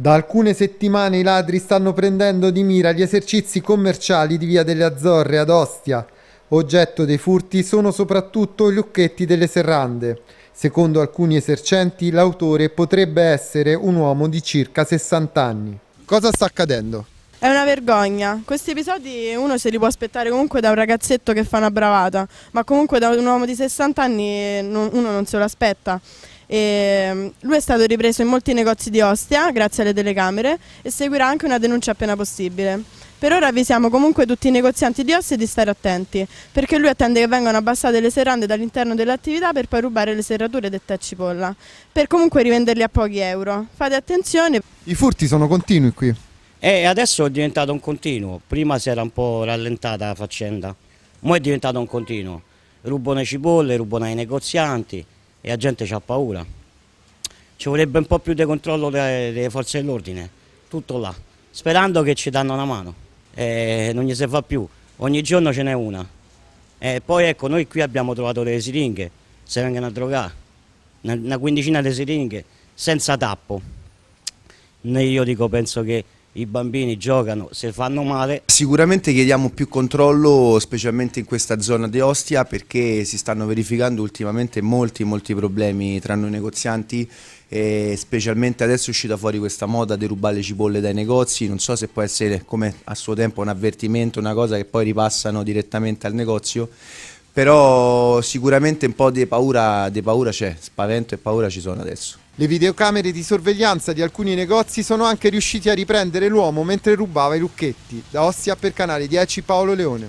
Da alcune settimane i ladri stanno prendendo di mira gli esercizi commerciali di Via delle Azzorre ad Ostia. Oggetto dei furti sono soprattutto i lucchetti delle serrande. Secondo alcuni esercenti l'autore potrebbe essere un uomo di circa 60 anni. Cosa sta accadendo? È una vergogna. Questi episodi uno se li può aspettare comunque da un ragazzetto che fa una bravata, ma comunque da un uomo di 60 anni eh, uno non se lo aspetta. E ehm, lui è stato ripreso in molti negozi di Ostia grazie alle telecamere e seguirà anche una denuncia appena possibile. Per ora avvisiamo comunque tutti i negozianti di Ostia di stare attenti, perché lui attende che vengano abbassate le serrande dall'interno dell'attività per poi rubare le serrature dette a cipolla, per comunque rivenderli a pochi euro. Fate attenzione. I furti sono continui qui? E eh, adesso è diventato un continuo, prima si era un po' rallentata la faccenda, ora è diventato un continuo. Rubano le cipolle, rubano i negozianti, e la gente ha paura. Ci vorrebbe un po' più di controllo delle forze dell'ordine, tutto là, sperando che ci danno una mano. E non gli se va più, ogni giorno ce n'è una. E poi ecco, noi qui abbiamo trovato delle siringhe, se vengono a drogare, una quindicina di siringhe, senza tappo. io dico, penso che i bambini giocano, se fanno male. Sicuramente chiediamo più controllo, specialmente in questa zona di Ostia, perché si stanno verificando ultimamente molti, molti problemi tra noi negozianti, specialmente adesso è uscita fuori questa moda di rubare le cipolle dai negozi, non so se può essere come a suo tempo un avvertimento, una cosa che poi ripassano direttamente al negozio, però sicuramente un po' di paura c'è, spavento e paura ci sono adesso. Le videocamere di sorveglianza di alcuni negozi sono anche riusciti a riprendere l'uomo mentre rubava i lucchetti. Da Ostia per Canale 10 Paolo Leone.